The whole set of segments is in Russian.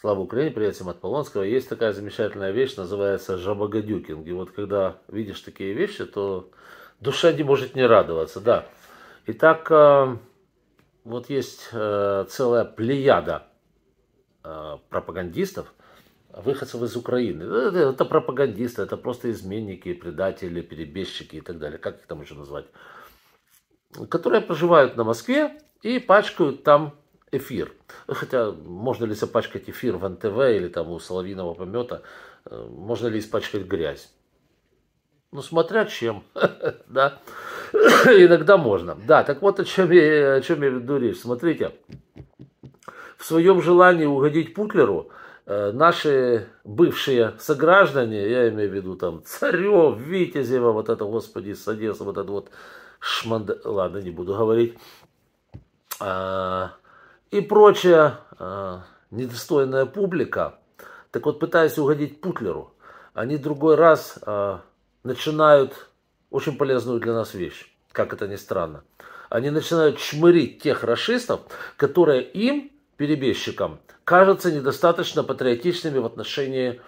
Слава Украине, привет всем от Полонского. Есть такая замечательная вещь, называется жабогадюкинг. И вот когда видишь такие вещи, то душа не может не радоваться, да. Итак, э, вот есть э, целая плеяда э, пропагандистов, выходцев из Украины. Это, это пропагандисты, это просто изменники, предатели, перебежчики и так далее. Как их там еще назвать? Которые проживают на Москве и пачкают там эфир. Хотя можно ли запачкать эфир в НТВ или там у Соловиного помета, э, можно ли испачкать грязь? Ну, смотря чем, да, иногда можно. Да, так вот о чем я, о чем я веду речь. Смотрите, в своем желании угодить Путлеру, э, наши бывшие сограждане, я имею в виду там Царев, Витязева, вот это, господи, Садец, вот это вот шманд... Ладно, не буду говорить. А, и прочая э, недостойная публика, так вот пытаясь угодить Путлеру, они другой раз э, начинают очень полезную для нас вещь, как это ни странно. Они начинают чмырить тех расистов, которые им, перебежчикам, кажутся недостаточно патриотичными в отношении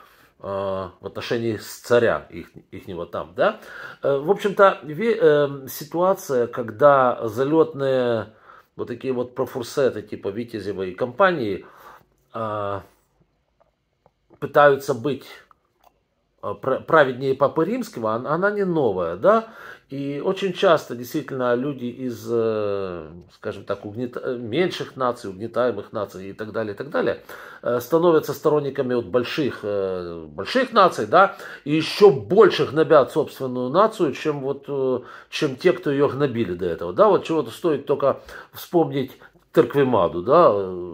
а, в отношении с царя их, ихнего там, да. Э, в общем-то, э, ситуация, когда залетные вот ну, такие вот профурсеты типа Витязева и компании а, пытаются быть Э, праведнее Папы Римского, она не новая, да, и очень часто действительно люди из, э, скажем так, угнет... Э, меньших наций, угнетаемых наций и так далее, и так далее, становятся сторонниками вот больших, больших наций, да, и еще больше гнобят собственную нацию, чем вот, чем те, кто ее гнобили до этого, да, вот чего-то стоит только вспомнить Терквимаду, да,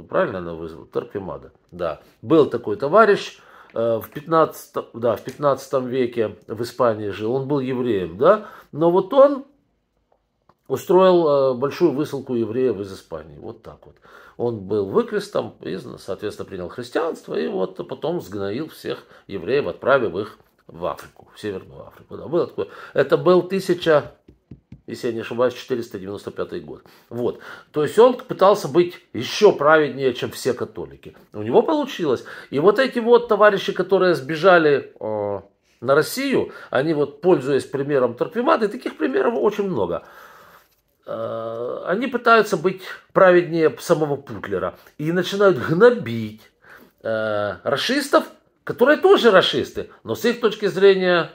правильно она вызвала? Терквимада, да. Был такой товарищ, Э, в 15, да, в 15 веке в Испании жил, он был евреем, да, но вот он устроил э, большую высылку евреев из Испании, вот так вот. Он был выкрестом и, соответственно, принял христианство, и вот потом сгноил всех евреев, отправив их в Африку, в Северную Африку. Да, было такое. Это был 1000 если я не ошибаюсь, 495 год. Вот. То есть он пытался быть еще праведнее, чем все католики. У него получилось. И вот эти вот товарищи, которые сбежали э, на Россию, они вот, пользуясь примером Торквемады, таких примеров очень много, э, они пытаются быть праведнее самого Путлера. И начинают гнобить э, расистов, которые тоже расисты, но с их точки зрения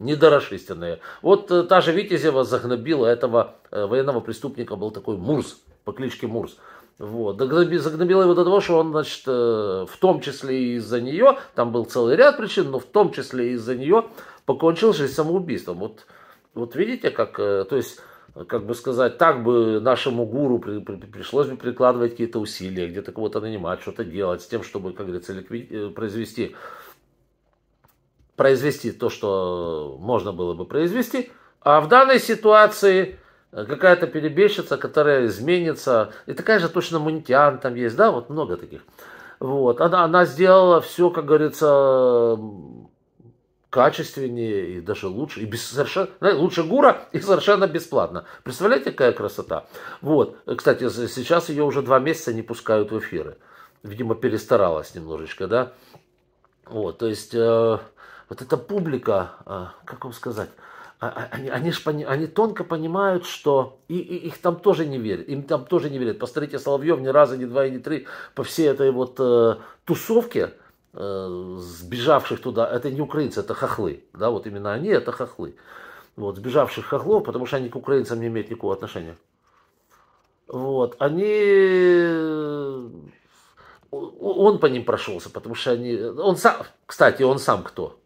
недорошистенные. Вот э, та же Витязева загнобила этого э, военного преступника, был такой Мурс, по кличке Мурс. Вот. Загнобила его до того, что он, значит, э, в том числе и из-за нее, там был целый ряд причин, но в том числе и из-за нее покончил жизнь самоубийством. Вот, вот видите, как, то есть, как бы сказать, так бы нашему гуру при, при, пришлось бы прикладывать какие-то усилия, где-то кого-то нанимать, что-то делать с тем, чтобы, как говорится, ликви... произвести произвести то, что можно было бы произвести. А в данной ситуации э, какая-то перебежчица, которая изменится, и такая же точно Мунтиан там есть, да, вот много таких. Вот, она, она сделала все, как говорится, качественнее и даже лучше, и без, совершенно, лучше Гура и совершенно бесплатно. Представляете, какая красота? Вот, э, кстати, сейчас ее уже два месяца не пускают в эфиры. Видимо, перестаралась немножечко, да? Вот, то есть, э, вот эта публика, а, как вам сказать, а, а, они, они, ж, они тонко понимают, что и, и, их там тоже не верят, им там тоже не верят. Посмотрите, Соловьев ни разу, ни два, ни три по всей этой вот э, тусовке э, сбежавших туда, это не украинцы, это хохлы, да, вот именно они, это хохлы. Вот, сбежавших хохлов, потому что они к украинцам не имеют никакого отношения. Вот, они... Э, он по ним прошелся, потому что они... Он сам... Кстати, он сам кто?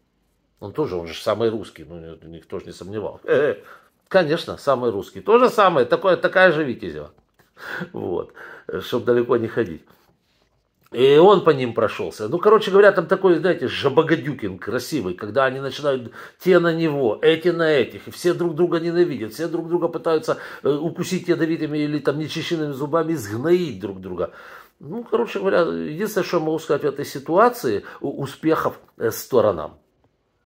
Он тоже, он же самый русский, ну, никто же не сомневал. Конечно, самый русский. То же самое, такое, такая же Витязева. Вот, чтобы далеко не ходить. И он по ним прошелся. Ну, короче говоря, там такой, знаете, Жабагадюкин красивый, когда они начинают те на него, эти на этих, и все друг друга ненавидят, все друг друга пытаются э, укусить ядовитыми или там нечищенными зубами, сгноить друг друга. Ну, короче говоря, единственное, что я могу сказать в этой ситуации, успехов э, сторонам.